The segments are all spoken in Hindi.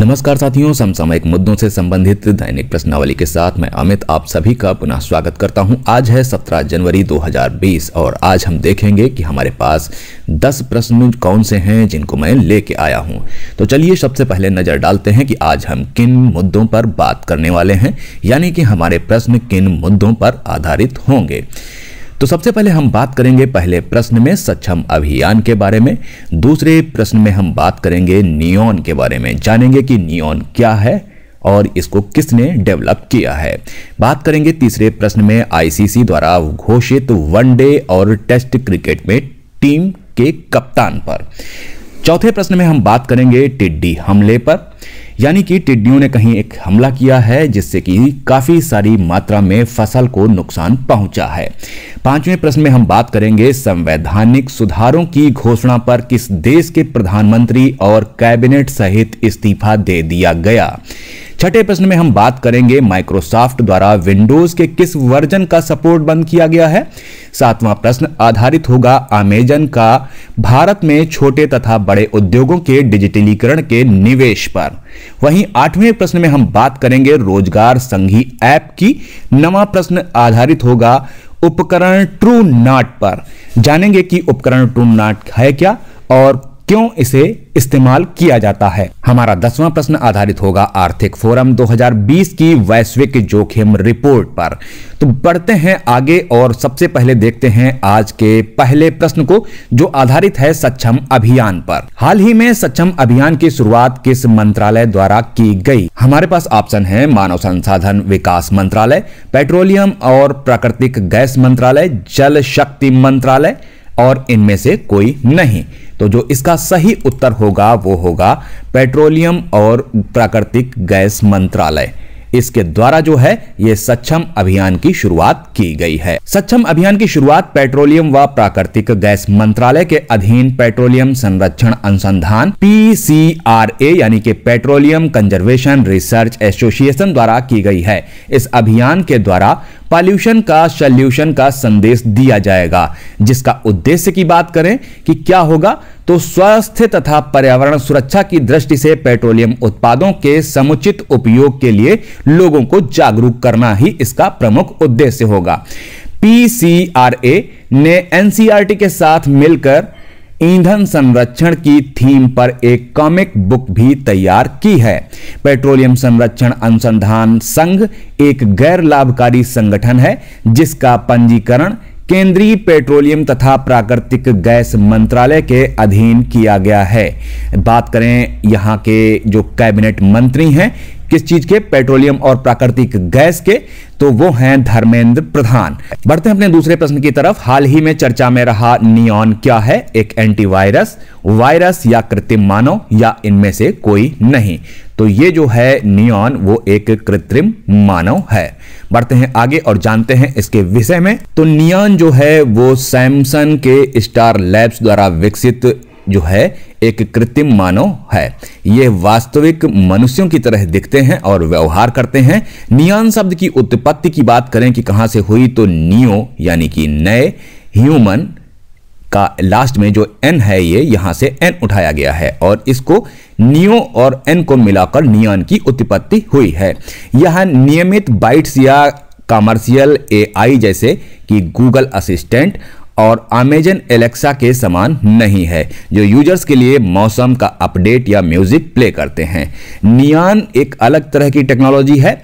नमस्कार साथियों समसामयिक मुद्दों से संबंधित दैनिक प्रश्नावली के साथ मैं अमित आप सभी का पुनः स्वागत करता हूं आज है 17 जनवरी 2020 और आज हम देखेंगे कि हमारे पास 10 प्रश्न कौन से हैं जिनको मैं लेके आया हूं तो चलिए सबसे पहले नज़र डालते हैं कि आज हम किन मुद्दों पर बात करने वाले हैं यानी कि हमारे प्रश्न किन मुद्दों पर आधारित होंगे तो सबसे पहले हम बात करेंगे पहले प्रश्न में सक्षम अभियान के बारे में दूसरे प्रश्न में हम बात करेंगे नियोन के बारे में जानेंगे कि नियोन क्या है और इसको किसने डेवलप किया है बात करेंगे तीसरे प्रश्न में आईसीसी द्वारा घोषित वनडे और टेस्ट क्रिकेट में टीम के कप्तान पर चौथे प्रश्न में हम बात करेंगे टिड्डी हमले पर यानी कि टिड्डियों ने कहीं एक हमला किया है जिससे कि काफी सारी मात्रा में फसल को नुकसान पहुंचा है पांचवें प्रश्न में हम बात करेंगे संवैधानिक सुधारों की घोषणा पर किस देश के प्रधानमंत्री और कैबिनेट सहित इस्तीफा दे दिया गया छठे प्रश्न में हम बात करेंगे माइक्रोसॉफ्ट द्वारा विंडोज के किस वर्जन का सपोर्ट बंद किया गया है सातवां प्रश्न आधारित होगा अमेजन का भारत में छोटे तथा बड़े उद्योगों के डिजिटलीकरण के निवेश पर वहीं आठवें प्रश्न में हम बात करेंगे रोजगार संघी ऐप की नवा प्रश्न आधारित होगा उपकरण ट्रू नाट पर जानेंगे कि उपकरण ट्रू नाट है क्या और क्यों इसे इस्तेमाल किया जाता है हमारा दसवां प्रश्न आधारित होगा आर्थिक फोरम 2020 की वैश्विक जोखिम रिपोर्ट पर तो बढ़ते हैं आगे और सबसे पहले देखते हैं आज के पहले प्रश्न को जो आधारित है सक्षम अभियान पर हाल ही में सक्षम अभियान की शुरुआत किस मंत्रालय द्वारा की गई हमारे पास ऑप्शन है मानव संसाधन विकास मंत्रालय पेट्रोलियम और प्राकृतिक गैस मंत्रालय जल शक्ति मंत्रालय और इनमें से कोई नहीं तो जो इसका सही उत्तर होगा वो होगा पेट्रोलियम और प्राकृतिक गैस मंत्रालय इसके द्वारा जो है ये सक्षम अभियान की शुरुआत की गई है सक्षम अभियान की शुरुआत पेट्रोलियम व प्राकृतिक गैस मंत्रालय के अधीन पेट्रोलियम संरक्षण अनुसंधान पी यानी कि पेट्रोलियम कंजर्वेशन रिसर्च एसोसिएशन द्वारा की गई है इस अभियान के द्वारा पॉल्यूशन का सल्यूशन का संदेश दिया जाएगा जिसका उद्देश्य की बात करें कि क्या होगा तो स्वास्थ्य तथा पर्यावरण सुरक्षा की दृष्टि से पेट्रोलियम उत्पादों के समुचित उपयोग के लिए लोगों को जागरूक करना ही इसका प्रमुख उद्देश्य होगा पीसीआरए ने एनसीआरटी e के साथ मिलकर ईंधन संरक्षण की थीम पर एक कॉमिक बुक भी तैयार की है पेट्रोलियम संरक्षण अनुसंधान संघ एक गैर लाभकारी संगठन है जिसका पंजीकरण केंद्रीय पेट्रोलियम तथा प्राकृतिक गैस मंत्रालय के अधीन किया गया है बात करें यहाँ के जो कैबिनेट मंत्री हैं किस चीज के पेट्रोलियम और प्राकृतिक गैस के तो वो हैं धर्मेंद्र प्रधान बढ़ते हैं अपने दूसरे प्रश्न की तरफ हाल ही में चर्चा में रहा नियॉन क्या है एक एंटीवायरस वायरस या कृत्रिम मानव या इनमें से कोई नहीं तो ये जो है नियॉन वो एक कृत्रिम मानव है बढ़ते हैं आगे और जानते हैं इसके विषय में तो नियॉन जो है वो सैमसंग के स्टार लैब्स द्वारा विकसित जो है एक कृत्रिम मानव है ये वास्तविक मनुष्यों की तरह दिखते हैं और व्यवहार करते हैं नियान शब्द की उत्पत्ति की बात करें कि कहां से हुई तो नियो यानी कि नए ह्यूमन का लास्ट में जो एन है ये यहां से एन उठाया गया है और इसको नियो और एन को मिलाकर नियान की उत्पत्ति हुई है यह नियमित बाइट्स या कॉमर्शियल एआई जैसे कि गूगल असिस्टेंट और अमेजन एलेक्सा के समान नहीं है जो यूजर्स के लिए मौसम का अपडेट या म्यूजिक प्ले करते हैं नियान एक अलग तरह की टेक्नोलॉजी है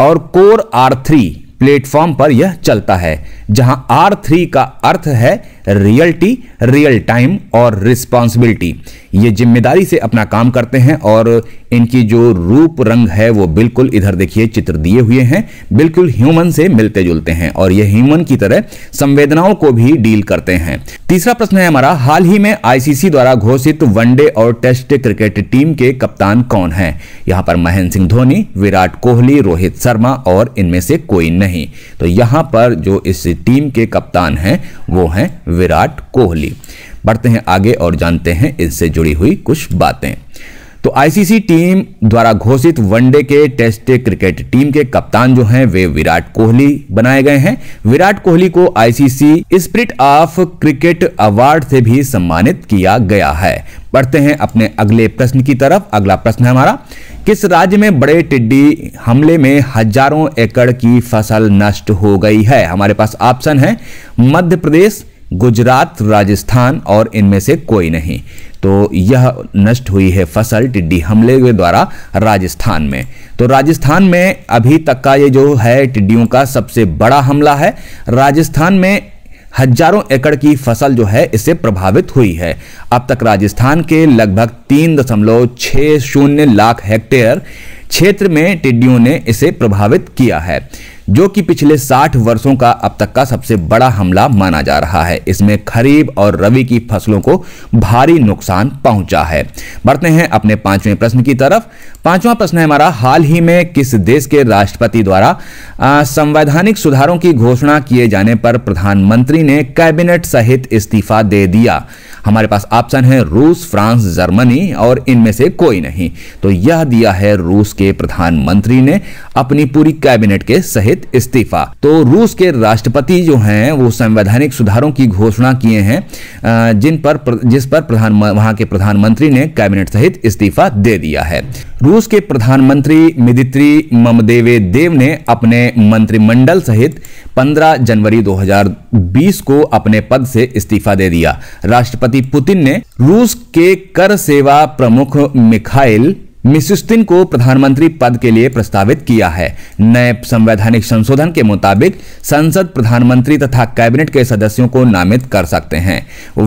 और कोर आर थ्री प्लेटफॉर्म पर यह चलता है जहां आर थ्री का अर्थ है रियलिटी रियल टाइम और रिस्पॉन्सिबिलिटी ये जिम्मेदारी से अपना काम करते हैं और इनकी जो रूप रंग है वो बिल्कुल इधर देखिए चित्र दिए हुए हैं बिल्कुल ह्यूमन से मिलते जुलते हैं और ये ह्यूमन की तरह संवेदनाओं को भी डील करते हैं तीसरा प्रश्न है हमारा हाल ही में आईसीसी द्वारा घोषित वनडे और टेस्ट क्रिकेट टीम के कप्तान कौन है यहां पर महेंद्र सिंह धोनी विराट कोहली रोहित शर्मा और इनमें से कोई नहीं तो यहां पर जो इस टीम के कप्तान हैं वो हैं विराट कोहली बढ़ते हैं आगे और जानते हैं इससे जुड़ी हुई कुछ बातें तो आईसीसी टीम द्वारा घोषित वनडे के टेस्ट क्रिकेट टीम के कप्तान जो हैं वे विराट कोहली बनाए गए हैं विराट कोहली को ICC spirit of cricket award से भी सम्मानित किया गया है बढ़ते हैं अपने अगले प्रश्न की तरफ अगला प्रश्न है हमारा किस राज्य में बड़े टिड्डी हमले में हजारों एकड़ की फसल नष्ट हो गई है हमारे पास ऑप्शन है मध्य प्रदेश गुजरात राजस्थान और इनमें से कोई नहीं तो यह नष्ट हुई है फसल टिड्डी हमले के द्वारा राजस्थान में तो राजस्थान में अभी तक का ये जो है टिड्डियों का सबसे बड़ा हमला है राजस्थान में हजारों एकड़ की फसल जो है इससे प्रभावित हुई है अब तक राजस्थान के लगभग तीन दशमलव छः शून्य लाख हेक्टेयर क्षेत्र में टिड्डियों ने इसे प्रभावित किया है जो कि पिछले 60 वर्षों का अब तक का सबसे बड़ा हमला माना जा रहा है इसमें खरीफ और रबी की फसलों को भारी नुकसान पहुंचा है बढ़ते हैं अपने पांचवें प्रश्न की तरफ पांचवा प्रश्न है हमारा हाल ही में किस देश के राष्ट्रपति द्वारा संवैधानिक सुधारों की घोषणा किए जाने पर प्रधानमंत्री ने कैबिनेट सहित इस्तीफा दे दिया हमारे पास ऑप्शन है रूस फ्रांस जर्मनी और इनमें से कोई नहीं तो यह दिया है रूस के प्रधानमंत्री ने अपनी पूरी कैबिनेट के सहित इस्तीफा तो रूस के राष्ट्रपति जो हैं वो संवैधानिक सुधारों की घोषणा किए हैं जिन पर जिस पर प्रधान वहां के प्रधानमंत्री ने कैबिनेट सहित इस्तीफा दे दिया है रूस के प्रधानमंत्री मिदित्री ममदेवे देव ने अपने मंत्रिमंडल सहित 15 जनवरी 2020 को अपने पद से इस्तीफा दे दिया राष्ट्रपति पुतिन ने रूस के कर सेवा प्रमुख मिखाइल मिसिस्टिन को प्रधानमंत्री पद के लिए प्रस्तावित किया है नए संवैधानिक संशोधन के मुताबिक संसद प्रधानमंत्री तथा कैबिनेट के सदस्यों को नामित कर सकते हैं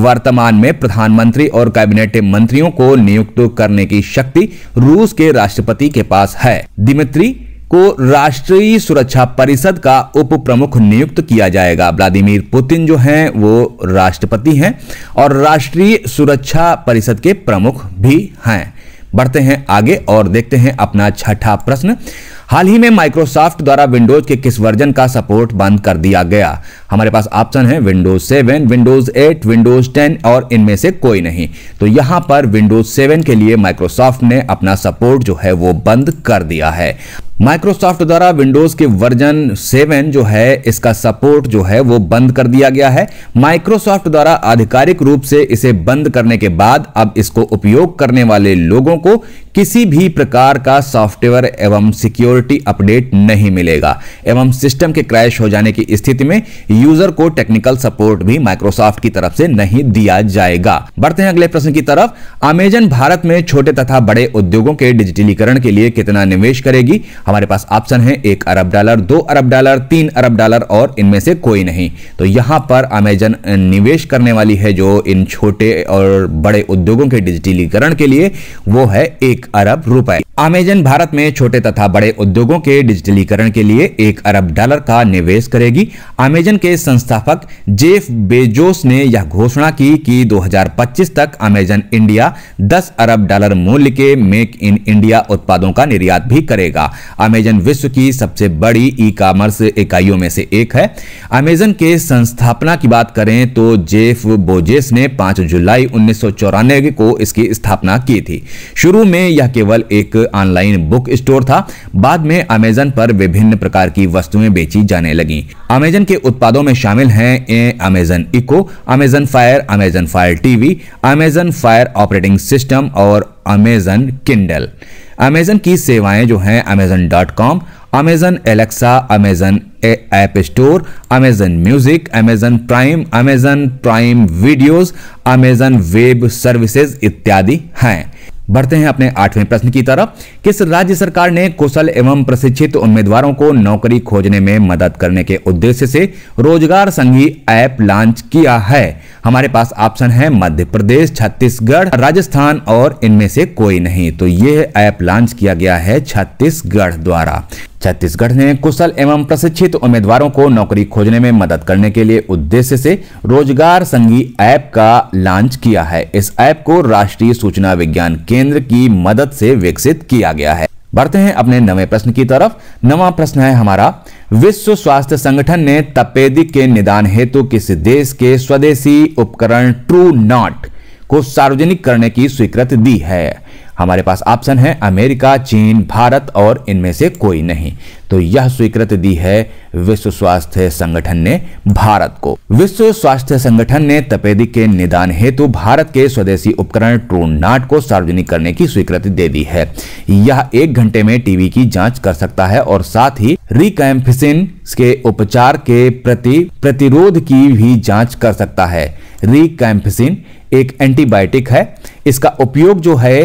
वर्तमान में प्रधानमंत्री और कैबिनेट मंत्रियों को नियुक्त करने की शक्ति रूस के राष्ट्रपति के पास है दिमित्री को राष्ट्रीय सुरक्षा परिषद का उप प्रमुख नियुक्त किया जाएगा व्लादिमीर पुतिन जो हैं वो राष्ट्रपति हैं और राष्ट्रीय सुरक्षा परिषद के प्रमुख भी हैं बढ़ते हैं आगे और देखते हैं अपना छठा प्रश्न हाल ही में माइक्रोसॉफ्ट द्वारा विंडोज के किस वर्जन का सपोर्ट बंद कर दिया गया हमारे पास ऑप्शन है विंडोज 7, विंडोज 8, विंडोज 10 और इनमें से कोई नहीं तो यहां पर विंडोज 7 के लिए माइक्रोसॉफ्ट ने अपना सपोर्ट जो है वो बंद कर दिया है माइक्रोसॉफ्ट द्वारा विंडोज के वर्जन सेवन जो है इसका सपोर्ट जो है वो बंद कर दिया गया है माइक्रोसॉफ्ट द्वारा आधिकारिक रूप से इसे बंद करने के बाद अब इसको उपयोग करने वाले लोगों को किसी भी प्रकार का सॉफ्टवेयर एवं सिक्योरिटी अपडेट नहीं मिलेगा एवं सिस्टम के क्रैश हो जाने की स्थिति में यूजर को टेक्निकल सपोर्ट भी माइक्रोसॉफ्ट की तरफ से नहीं दिया जाएगा बढ़ते हैं अगले प्रश्न की तरफ अमेजन भारत में छोटे तथा बड़े उद्योगों के डिजिटलीकरण के लिए कितना निवेश करेगी हमारे पास ऑप्शन है एक अरब डॉलर दो अरब डॉलर तीन अरब डॉलर और इनमें से कोई नहीं तो यहाँ पर अमेजन निवेश करने वाली है जो इन छोटे और बड़े उद्योगों के डिजिटलीकरण के लिए वो है एक अरब रुपए अमेजन भारत में छोटे तथा बड़े उद्योगों के डिजिटलीकरण के लिए एक अरब डॉलर का निवेश करेगी अमेजन के संस्थापक जेफ बेजोस ने यह घोषणा की कि 2025 तक अमेजन इंडिया 10 अरब डॉलर मूल्य के मेक इन इंडिया उत्पादों का निर्यात भी करेगा अमेजन विश्व की सबसे बड़ी ई कॉमर्स इकाइयों में से एक है अमेजन के संस्थापना की बात करें तो जेफ बोजेस ने 5 जुलाई उन्नीस को इसकी स्थापना की थी शुरू में यह केवल एक ऑनलाइन बुक स्टोर था बाद में अमेजन पर विभिन्न प्रकार की वस्तुएं बेची जाने लगी अमेजन के उत्पादों में शामिल हैं Amazon Echo Amazon Fire Amazon Fire TV Amazon Fire operating system और अमेजन किंडल अमेजन की सेवाएं जो हैं Amazon dot com Amazon Alexa Amazon app store Amazon music Amazon Prime Amazon Prime videos Amazon web services इत्यादि हैं बढ़ते हैं अपने आठवें प्रश्न की तरफ किस राज्य सरकार ने कुशल एवं प्रशिक्षित उम्मीदवारों को नौकरी खोजने में मदद करने के उद्देश्य से रोजगार संघी ऐप लॉन्च किया है हमारे पास ऑप्शन है मध्य प्रदेश छत्तीसगढ़ राजस्थान और इनमें से कोई नहीं तो यह ऐप लॉन्च किया गया है छत्तीसगढ़ द्वारा छत्तीसगढ़ ने कुशल एवं प्रशिक्षित उम्मीदवारों को नौकरी खोजने में मदद करने के लिए उद्देश्य से रोजगार संघी ऐप का लॉन्च किया है इस ऐप को राष्ट्रीय सूचना विज्ञान केंद्र की मदद से विकसित किया गया है बढ़ते हैं अपने नवे प्रश्न की तरफ नवा प्रश्न है हमारा विश्व स्वास्थ्य संगठन ने तपेदिक के निदान हेतु किस देश के स्वदेशी उपकरण ट्रू नॉट को सार्वजनिक करने की स्वीकृति दी है हमारे पास ऑप्शन है अमेरिका चीन भारत और इनमें से कोई नहीं तो यह स्वीकृति दी है विश्व स्वास्थ्य संगठन ने भारत को विश्व स्वास्थ्य संगठन ने तपेदिक के निदान हेतु भारत के स्वदेशी उपकरण ट्रोनाट को सार्वजनिक करने की स्वीकृति दे दी है यह एक घंटे में टीबी की जांच कर सकता है और साथ ही रिकैम्फिसिन के उपचार के प्रति प्रतिरोध की भी जांच कर सकता है रिकैम्फिसिन एक एंटीबायोटिक है इसका उपयोग जो है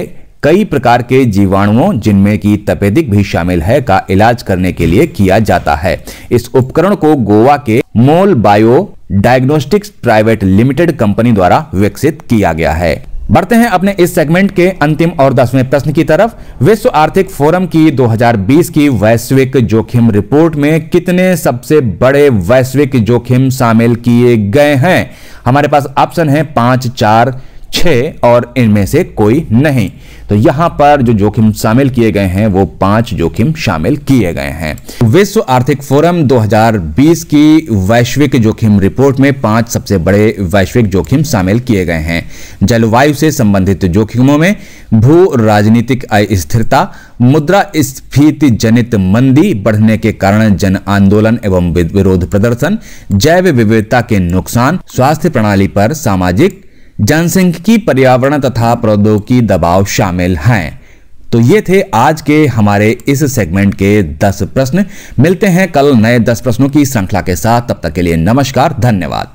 कई प्रकार के जीवाणुओं जिनमें की तपेदिक भी शामिल है का इलाज करने के लिए किया जाता है इस उपकरण को गोवा के Molbio diagnostics private limited company द्वारा विकसित किया गया है बढ़ते हैं अपने इस सेगमेंट के अंतिम और दसवें प्रश्न की तरफ विश्व आर्थिक फोरम की 2020 की वैश्विक जोखिम रिपोर्ट में कितने सबसे बड़े वैश्विक जोखिम शामिल किए गए हैं हमारे पास ऑप्शन है पांच चार छः और इनमें से कोई नहीं तो यहां पर जो जोखिम शामिल किए गए हैं वो पांच जोखिम शामिल किए गए हैं विश्व आर्थिक फोरम 2020 की वैश्विक जोखिम रिपोर्ट में पांच सबसे बड़े वैश्विक जोखिम शामिल किए गए हैं जलवायु से संबंधित जोखिमों में भू राजनीतिक अस्थिरता मुद्रा स्फीति जनित मंदी बढ़ने के कारण जन आंदोलन एवं विरोध प्रदर्शन जैव विविधता के नुकसान स्वास्थ्य प्रणाली पर सामाजिक जनसंख्यिकी पर्यावरण तथा प्रौद्योगिकी दबाव शामिल हैं तो ये थे आज के हमारे इस सेगमेंट के 10 प्रश्न मिलते हैं कल नए 10 प्रश्नों की श्रृंखला के साथ तब तक के लिए नमस्कार धन्यवाद